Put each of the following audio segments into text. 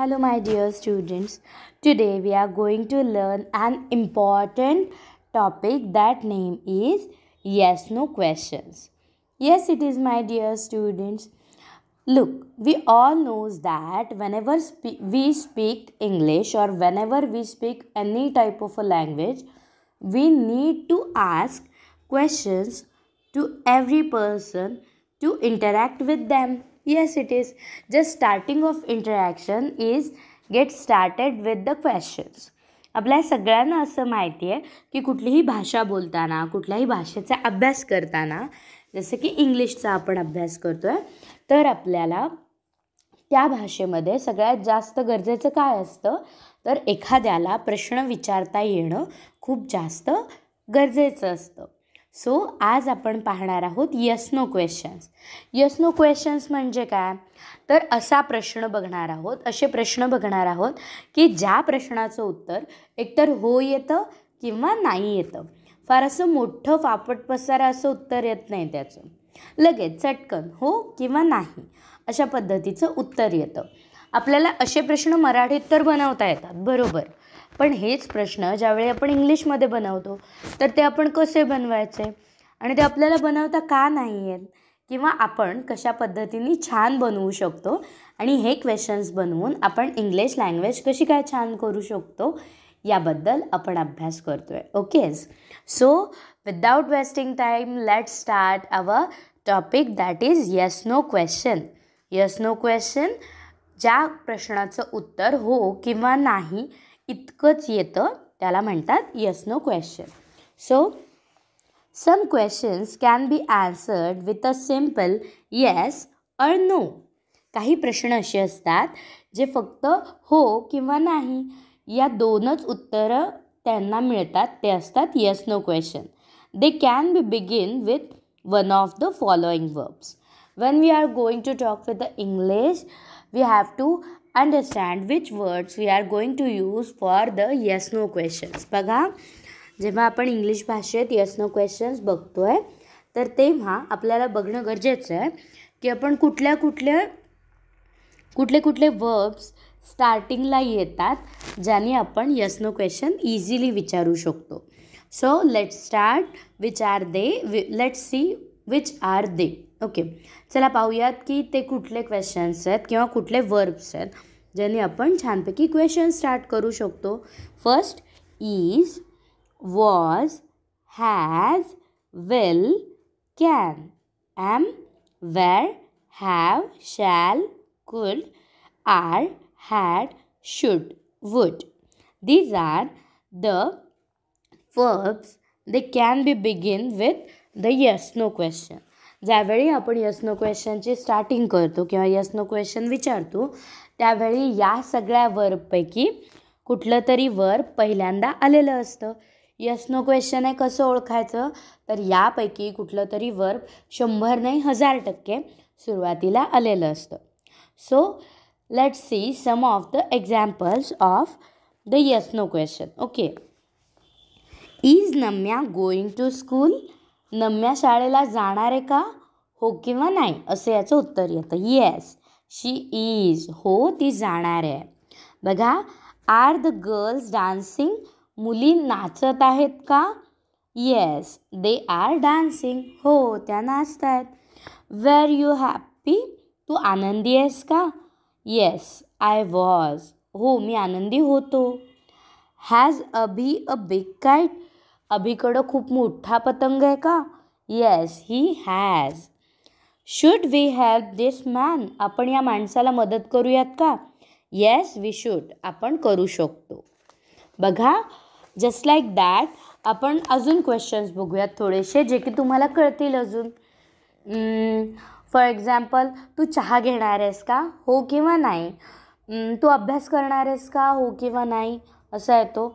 Hello my dear students. Today we are going to learn an important topic that name is yes no questions. Yes it is my dear students. Look, we all knows that whenever spe we speak English or whenever we speak any type of a language, we need to ask questions to every person to interact with them Yes, it is. Just starting of interaction is get started with the questions आपल्या सगळ्यांना असं माहिती आहे की कुठलीही भाषा बोलताना कुठल्याही भाषेचा अभ्यास करताना जसं की इंग्लिशचा आपण अभ्यास करतो आहे तर आपल्याला त्या भाषेमध्ये सगळ्यात जास्त गरजेचं काय असतं तर एखाद्याला प्रश्न विचारता येणं खूप जास्त गरजेचं असतं सो आज आपण पाहणार आहोत yes no questions yes no questions म्हणजे काय तर असा प्रश्न बघणार आहोत असे प्रश्न बघणार आहोत की ज्या प्रश्नाचं उत्तर एकतर हो येतं किंवा नाही येतं फार असं मोठं फापट पसारं असं उत्तर येत नाही त्याचं लगेच चटकन हो किंवा नाही अशा पद्धतीचं उत्तर येतं आपल्याला असे प्रश्न मराठीत तर बनवता येतात बरोबर पण हेच प्रश्न ज्यावेळी आपण इंग्लिशमध्ये बनवतो तर ते आपण कसे बनवायचे आणि ते आपल्याला बनवता का नाही आहेत किंवा आपण कशा पद्धतीने छान बनवू शकतो आणि हे क्वेश्चन्स बनवून आपण इंग्लिश लँग्वेज कशी काय छान करू शकतो याबद्दल आपण अभ्यास करतो आहे okay so without wasting time let start our topic that is yes no question yes no question ज्या प्रश्नाचं उत्तर हो किंवा नाही इतकंच येतं त्याला म्हणतात yes no question so some questions can be answered with a simple yes or no काही प्रश्न असे असतात जे फक्त हो किंवा नाही या दोनच उत्तरं त्यांना मिळतात ते असतात yes no question they can be begin with one of the following verbs when we are going to talk with the English we have to understand which words we are going to use for the yes no questions बघा जेव्हा आपण English भाषेत yes no questions बघतो आहे तर तेव्हा आपल्याला बघणं गरजेचं आहे की आपण कुठल्या कुठल्या कुठले कुठले वर्ब्स स्टार्टिंगला येतात ज्याने आपण यस नो क्वेश्चन इझिली विचारू शकतो so let start which are they let see which are they okay चला पाहूयात की ते कुठले क्वेश्चन्स आहेत किंवा कुठले वर्ब्स आहेत ज्याने आपण छानपैकी क्वेश्चन स्टार्ट करू शकतो first is was has will can am were have shall could are had should would these are the verbs they can be begin with the yes no question ज्यावेळी आपण yes no क्वेश्चनची starting करतो किंवा yes no question विचारतो त्यावेळी या सगळ्या वर्बपैकी कुठलं तरी वर्ब पहिल्यांदा आलेलं असतं यस नो क्वेश्चन आहे कसं ओळखायचं तर यापैकी कुठलं तरी वर्ब शंभर नाही हजार टक्के सुरुवातीला आलेलं असतं so let see some of the examples of the yes no question okay is Namya going to school Namya शाळेला जाणार आहे का हो किंवा नाही असं याचं उत्तर येतं येस शी इज हो ती जाणार आहे बघा आर द गर्ल्स डान्सिंग मुली नाचत आहेत का येस दे आर डान्सिंग हो त्या नाचत आहेत वेर यू हॅप्पी तू आनंदी आहेस का येस आय वॉज हो मी आनंदी होतो has be a big kite अभीकडं खूप मोठा पतंग आहे का yes he has should we help this man आपण या माणसाला मदत करूयात का येस वी शूड आपण करू शकतो बघा जस्ट लाईक दॅट आपण अजून क्वेश्चन्स बघूयात थोडेसे जे की तुम्हाला कळतील अजून फॉर mm, एक्झाम्पल तू चहा घेणार आहेस का हो किंवा नाही mm, तू अभ्यास करणार आहेस का हो किंवा नाही असा येतो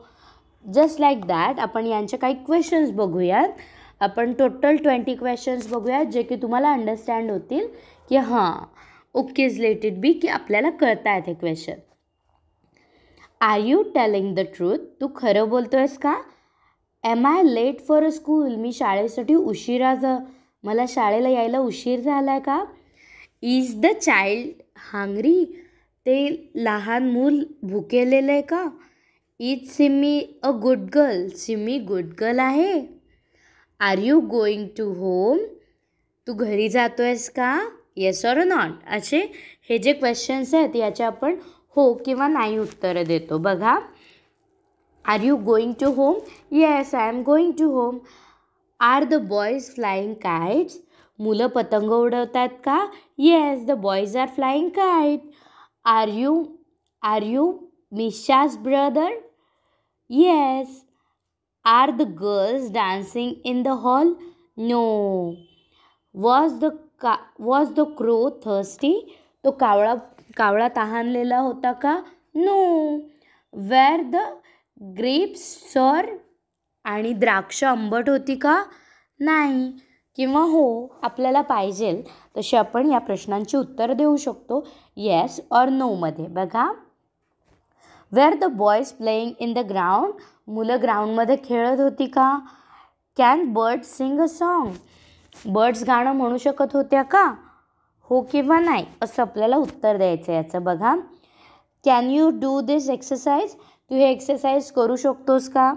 जस्ट लाईक दॅट आपण यांचे काही क्वेश्चन्स बघूयात आपण टोटल ट्वेंटी क्वेश्चन्स बघूयात जे की तुम्हाला अंडरस्टँड होतील की हां ओके इज लेट बी की आपल्याला कळतायत येत हे question are you telling the truth तू खरं बोलतो आहेस का am I late for a school मी शाळेसाठी उशिरा जा मला शाळेला यायला उशीर झाला आहे का इज द चाइल्ड हांगरी ते लहान मूल भुकेलेलं आहे का is Simi a good girl Simi good girl आहे are you going to home तू घरी जातो आहेस का येस ऑर नॉट असे हे जे क्वेश्चन्स आहेत याचे आपण हो किंवा नाही उत्तरं देतो बघा are you going to home yes I am going to home are the boys flying kites मुलं पतंग उडवतात का yes the boys are flying kite are you are you Misha's brother Yes. Are the girls dancing in the hall? No. Was the was the crow thirsty तो कावळा कावळा तहानलेला होता का no were the grapes sour आणि द्राक्ष आंबट होती का नाही किंवा हो आपल्याला पाहिजेल तसे आपण या प्रश्नांची उत्तर देऊ शकतो येस और नोमध्ये बघा were the boys playing in the ground मुलं ग्राउंडमध्ये खेळत होती का can birds sing a song बर्ड्स गाणं म्हणू शकत होत्या का हो किंवा नाही असं आपल्याला उत्तर द्यायचं आहे याचं बघा can you do this exercise तू हे एक्सरसाइज करू शकतोस का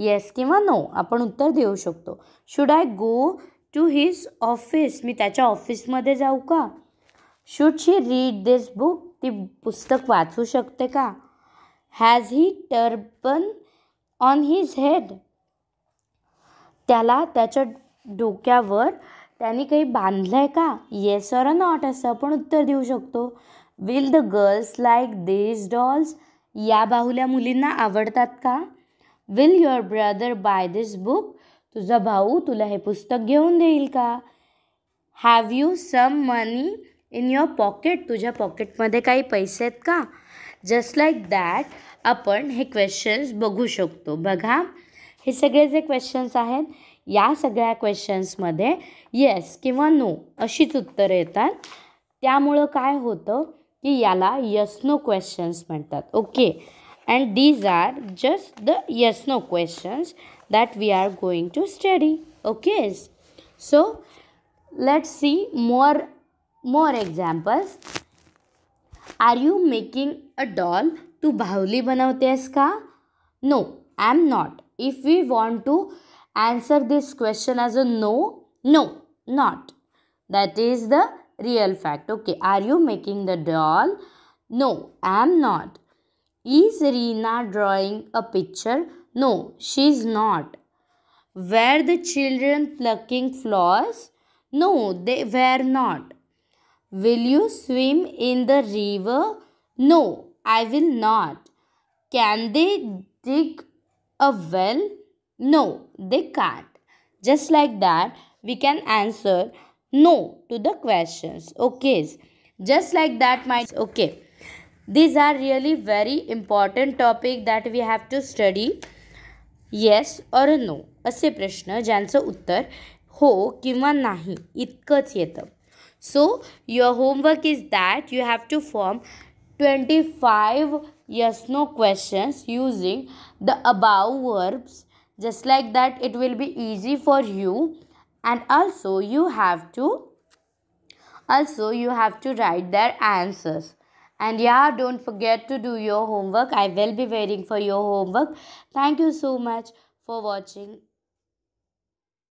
येस किंवा नो आपण उत्तर देऊ शकतो should I go to his office मी त्याच्या ऑफिसमध्ये जाऊ का should she read this book ती पुस्तक वाचू शकते का has he turban on his head त्याला त्याच्या डोक्यावर त्याने काही बांधलं आहे का येस ऑर नॉट असं आपण उत्तर देऊ शकतो will the girls like this dolls या बाहुल्या मुलींना आवडतात का will your brother buy this book तुझा भाऊ तुला हे पुस्तक घेऊन देईल का have you some money in your pocket तुझ्या पॉकेटमध्ये काही पैसे आहेत का जस्ट लाईक दॅट आपण हे क्वेश्चन्स बघू शकतो बघा हे सगळे जे क्वेश्चन्स आहेत या सगळ्या क्वेश्चन्समध्ये येस किंवा नो अशीच उत्तरं येतात त्यामुळं काय होतं की याला यस नो क्वेश्चन्स म्हणतात okay and these are just the yes no questions that we are going to study okay so let see more more examples are you making a doll तू बाहुली बनवते आहेस का no I am not if we want to answer this question as a no no not that is the real fact okay are you making the doll no I am not is Rina drawing a picture no she is not were the children plucking flowers? No, they were not. Will you swim in the river? No, I will not. Can they dig a well? No, they can't. Just like that, we can answer no to the questions. Okay. Just like that, my okay. These are really very important topic that we have to study. Yes or no. असे प्रश्न ज्यांचं उत्तर हो किंवा नाही इतकंच so your homework is that you have to form 25 yes no questions using the above verbs. Just like that it will be easy for you and also you have to also you have to write their answers. And yeah, don't forget to do your homework. I will be waiting for your homework. Thank you so much for watching.